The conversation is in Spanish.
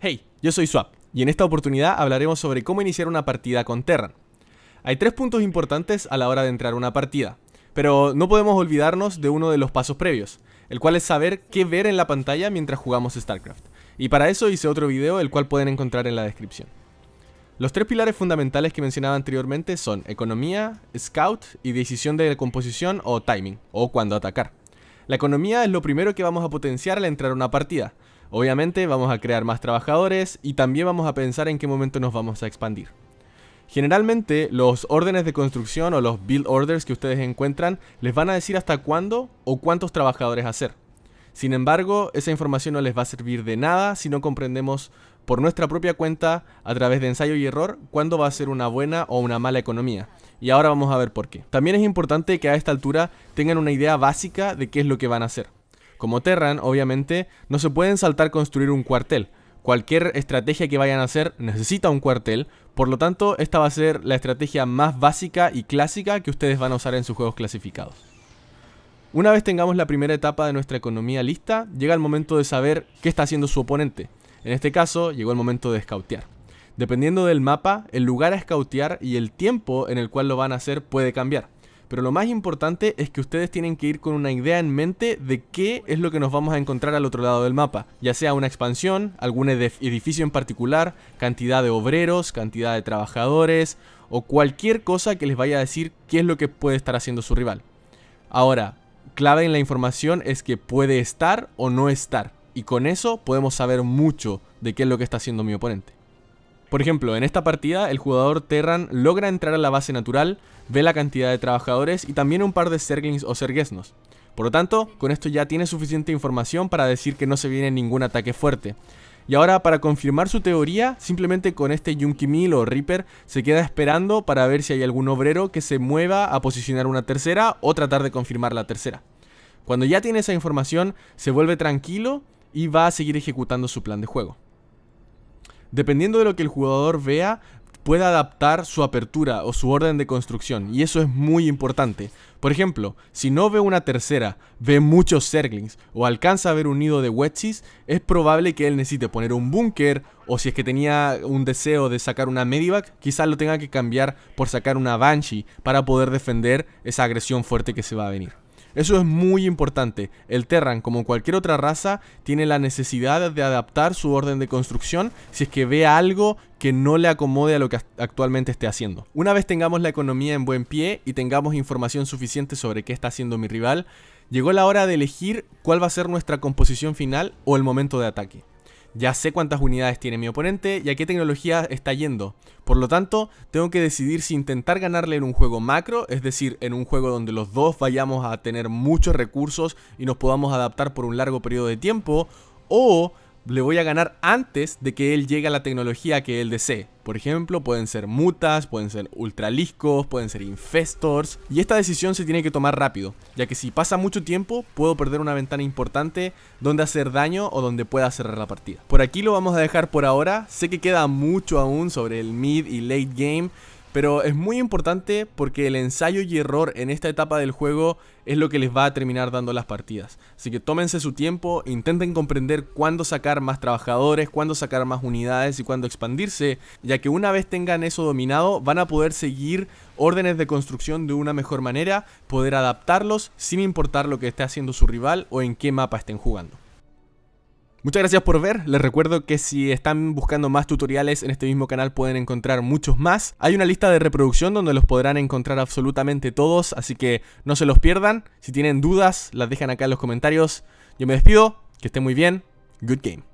Hey, yo soy Swap y en esta oportunidad hablaremos sobre cómo iniciar una partida con Terran. Hay tres puntos importantes a la hora de entrar a una partida, pero no podemos olvidarnos de uno de los pasos previos, el cual es saber qué ver en la pantalla mientras jugamos StarCraft, y para eso hice otro video el cual pueden encontrar en la descripción. Los tres pilares fundamentales que mencionaba anteriormente son economía, scout y decisión de composición o timing, o cuando atacar. La economía es lo primero que vamos a potenciar al entrar a una partida. Obviamente vamos a crear más trabajadores y también vamos a pensar en qué momento nos vamos a expandir. Generalmente los órdenes de construcción o los build orders que ustedes encuentran les van a decir hasta cuándo o cuántos trabajadores hacer. Sin embargo, esa información no les va a servir de nada si no comprendemos por nuestra propia cuenta, a través de ensayo y error, cuándo va a ser una buena o una mala economía. Y ahora vamos a ver por qué. También es importante que a esta altura tengan una idea básica de qué es lo que van a hacer. Como Terran, obviamente, no se pueden saltar construir un cuartel. Cualquier estrategia que vayan a hacer necesita un cuartel, por lo tanto, esta va a ser la estrategia más básica y clásica que ustedes van a usar en sus juegos clasificados. Una vez tengamos la primera etapa de nuestra economía lista, llega el momento de saber qué está haciendo su oponente. En este caso, llegó el momento de escautear. Dependiendo del mapa, el lugar a escautear y el tiempo en el cual lo van a hacer puede cambiar. Pero lo más importante es que ustedes tienen que ir con una idea en mente de qué es lo que nos vamos a encontrar al otro lado del mapa, ya sea una expansión, algún edificio en particular, cantidad de obreros, cantidad de trabajadores o cualquier cosa que les vaya a decir qué es lo que puede estar haciendo su rival. Ahora, clave en la información es que puede estar o no estar, y con eso podemos saber mucho de qué es lo que está haciendo mi oponente. Por ejemplo, en esta partida el jugador Terran logra entrar a la base natural, ve la cantidad de trabajadores y también un par de Serglings o serguesnos. Por lo tanto, con esto ya tiene suficiente información para decir que no se viene ningún ataque fuerte. Y ahora para confirmar su teoría, simplemente con este mil o Reaper se queda esperando para ver si hay algún obrero que se mueva a posicionar una tercera o tratar de confirmar la tercera. Cuando ya tiene esa información, se vuelve tranquilo y va a seguir ejecutando su plan de juego. Dependiendo de lo que el jugador vea, pueda adaptar su apertura o su orden de construcción, y eso es muy importante. Por ejemplo, si no ve una tercera, ve muchos Zerglings o alcanza a ver un nido de Wetchis, es probable que él necesite poner un búnker, o si es que tenía un deseo de sacar una Medivac, quizás lo tenga que cambiar por sacar una Banshee para poder defender esa agresión fuerte que se va a venir. Eso es muy importante. El Terran, como cualquier otra raza, tiene la necesidad de adaptar su orden de construcción si es que vea algo que no le acomode a lo que actualmente esté haciendo. Una vez tengamos la economía en buen pie y tengamos información suficiente sobre qué está haciendo mi rival, llegó la hora de elegir cuál va a ser nuestra composición final o el momento de ataque. Ya sé cuántas unidades tiene mi oponente y a qué tecnología está yendo. Por lo tanto, tengo que decidir si intentar ganarle en un juego macro, es decir, en un juego donde los dos vayamos a tener muchos recursos y nos podamos adaptar por un largo periodo de tiempo, o le voy a ganar antes de que él llegue a la tecnología que él desee. Por ejemplo, pueden ser mutas, pueden ser ultraliscos, pueden ser infestors. Y esta decisión se tiene que tomar rápido, ya que si pasa mucho tiempo, puedo perder una ventana importante donde hacer daño o donde pueda cerrar la partida. Por aquí lo vamos a dejar por ahora. Sé que queda mucho aún sobre el mid y late game pero es muy importante porque el ensayo y error en esta etapa del juego es lo que les va a terminar dando las partidas. Así que tómense su tiempo, intenten comprender cuándo sacar más trabajadores, cuándo sacar más unidades y cuándo expandirse, ya que una vez tengan eso dominado van a poder seguir órdenes de construcción de una mejor manera, poder adaptarlos sin importar lo que esté haciendo su rival o en qué mapa estén jugando. Muchas gracias por ver, les recuerdo que si están buscando más tutoriales en este mismo canal pueden encontrar muchos más. Hay una lista de reproducción donde los podrán encontrar absolutamente todos, así que no se los pierdan. Si tienen dudas, las dejan acá en los comentarios. Yo me despido, que estén muy bien, good game.